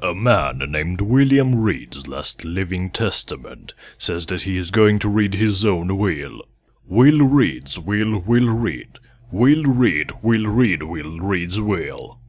A man named William Reed's last living testament says that he is going to read his own will. Will Reed's will will read. Will Reed will read Will Reed's will.